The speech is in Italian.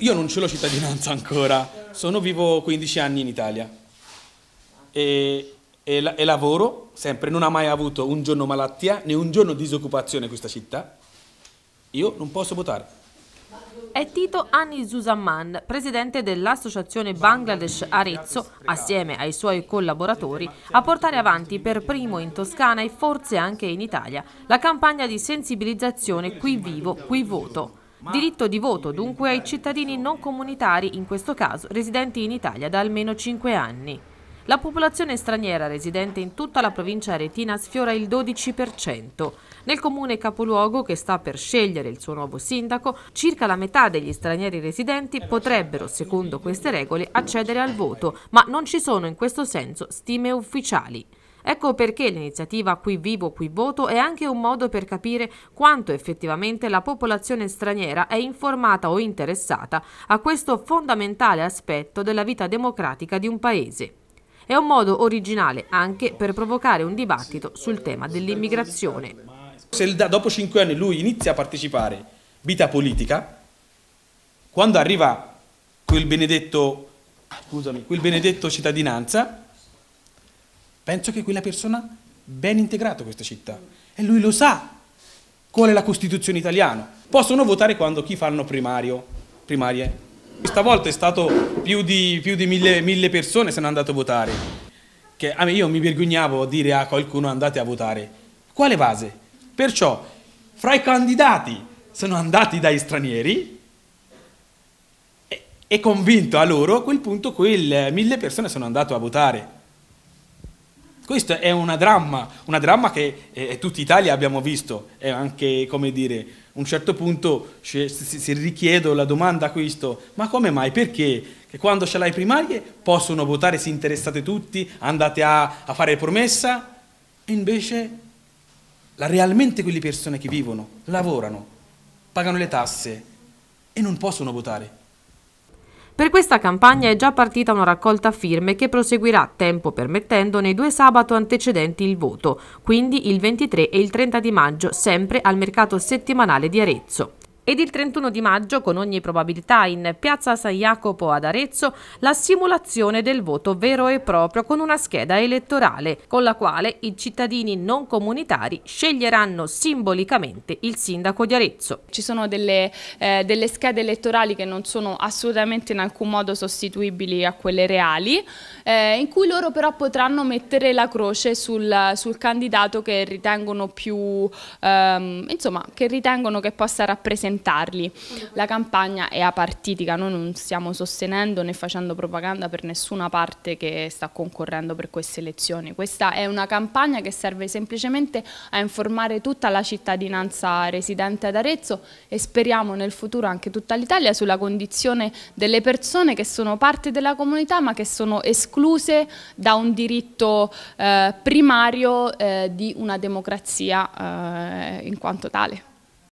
Io non ce l'ho cittadinanza ancora, sono vivo 15 anni in Italia e, e, e lavoro sempre, non ha mai avuto un giorno malattia né un giorno disoccupazione questa città. Io non posso votare. È Tito Anni Zusamman, presidente dell'associazione Bangladesh Arezzo, assieme ai suoi collaboratori, a portare avanti per primo in Toscana e forse anche in Italia la campagna di sensibilizzazione Qui vivo, qui voto. Diritto di voto dunque ai cittadini non comunitari, in questo caso residenti in Italia da almeno 5 anni. La popolazione straniera residente in tutta la provincia aretina sfiora il 12%. Nel comune capoluogo, che sta per scegliere il suo nuovo sindaco, circa la metà degli stranieri residenti potrebbero, secondo queste regole, accedere al voto, ma non ci sono in questo senso stime ufficiali. Ecco perché l'iniziativa Qui vivo, qui voto è anche un modo per capire quanto effettivamente la popolazione straniera è informata o interessata a questo fondamentale aspetto della vita democratica di un paese. È un modo originale anche per provocare un dibattito sul tema dell'immigrazione. Se dopo cinque anni lui inizia a partecipare vita politica, quando arriva quel benedetto, scusami, quel benedetto cittadinanza, Penso che quella persona ha ben integrato questa città e lui lo sa qual è la Costituzione italiana. Possono votare quando chi fanno primario, primarie. Questa volta è stato più di, più di mille, mille, persone se ne hanno andato a votare. Che, a me, io mi vergognavo a dire a qualcuno andate a votare. Quale base? Perciò fra i candidati sono andati dai stranieri e, e convinto a loro a quel punto quelle mille persone sono andate a votare. Questo è una dramma, una dramma che eh, eh tutti in Italia abbiamo visto, è anche, come dire, a un certo punto si richiedo la domanda a questo, ma come mai, perché? Che quando ce l'hai primarie possono votare, si interessate tutti, andate a, a fare promessa, e invece la, realmente quelle persone che vivono, lavorano, pagano le tasse e non possono votare. Per questa campagna è già partita una raccolta firme che proseguirà, tempo permettendo, nei due sabato antecedenti il voto, quindi il 23 e il 30 di maggio, sempre al mercato settimanale di Arezzo. Ed il 31 di maggio, con ogni probabilità, in piazza San Jacopo ad Arezzo, la simulazione del voto vero e proprio con una scheda elettorale, con la quale i cittadini non comunitari sceglieranno simbolicamente il sindaco di Arezzo. Ci sono delle, eh, delle schede elettorali che non sono assolutamente in alcun modo sostituibili a quelle reali, eh, in cui loro però potranno mettere la croce sul, sul candidato che ritengono più, ehm, insomma, che ritengono che possa rappresentare alimentarli. La campagna è apartitica, noi non stiamo sostenendo né facendo propaganda per nessuna parte che sta concorrendo per queste elezioni. Questa è una campagna che serve semplicemente a informare tutta la cittadinanza residente ad Arezzo e speriamo nel futuro anche tutta l'Italia sulla condizione delle persone che sono parte della comunità ma che sono escluse da un diritto eh, primario eh, di una democrazia eh, in quanto tale.